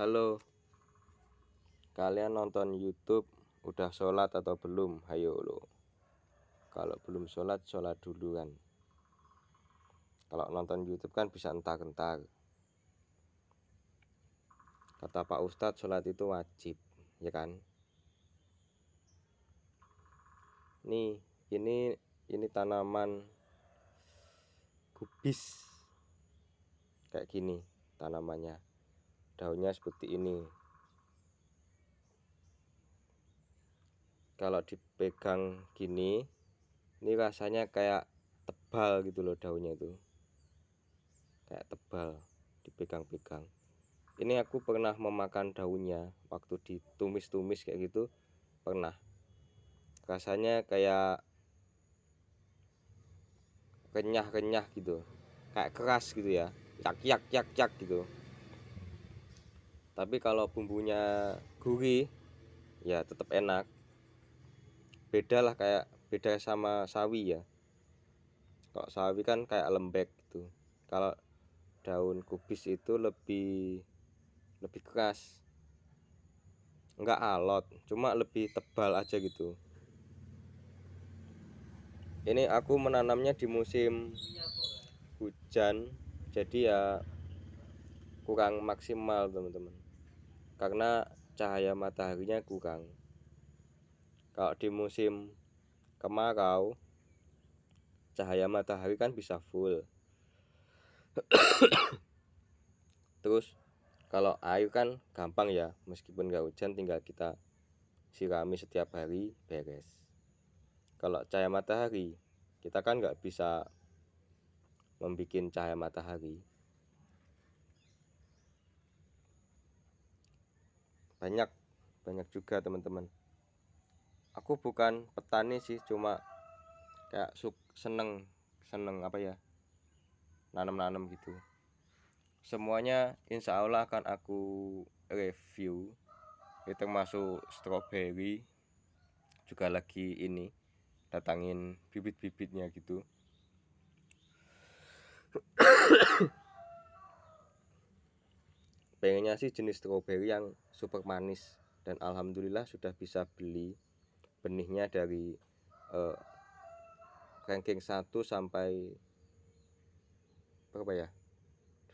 Halo Kalian nonton youtube Udah sholat atau belum? Hayo lo Kalau belum sholat, sholat dulu kan Kalau nonton youtube kan bisa entah entah Kata Pak Ustadz sholat itu wajib Ya kan? Nih, ini ini tanaman kubis kayak gini tanamannya daunnya seperti ini kalau dipegang gini ini rasanya kayak tebal gitu loh daunnya itu kayak tebal dipegang-pegang ini aku pernah memakan daunnya waktu ditumis-tumis kayak gitu pernah rasanya kayak kenyah-kenyah gitu kayak keras gitu ya yak yak yak yak gitu tapi kalau bumbunya gurih ya tetap enak beda lah kayak beda sama sawi ya kalau sawi kan kayak lembek gitu kalau daun kubis itu lebih lebih keras enggak alot cuma lebih tebal aja gitu ini aku menanamnya di musim hujan jadi ya kurang maksimal teman-teman karena cahaya mataharinya kurang. Kalau di musim kemarau, cahaya matahari kan bisa full. Terus kalau air kan gampang ya, meskipun nggak hujan tinggal kita sirami setiap hari beres. Kalau cahaya matahari, kita kan nggak bisa membuat cahaya matahari banyak banyak juga teman-teman aku bukan petani sih cuma kayak suk seneng seneng apa ya nanam-nanam gitu semuanya insya Allah akan aku review itu masuk strawberry juga lagi ini datangin bibit-bibitnya gitu pengennya sih jenis stroberi yang super manis dan alhamdulillah sudah bisa beli benihnya dari eh, ranking 1 sampai berapa ya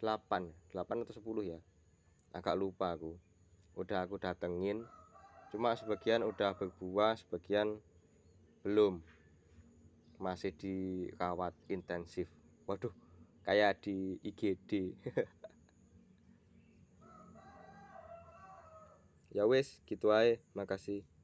8 8 atau 10 ya agak lupa aku udah aku datengin cuma sebagian udah berbuah sebagian belum masih dirawat intensif waduh kayak di IGD Ya wes, gitu aja Makasih.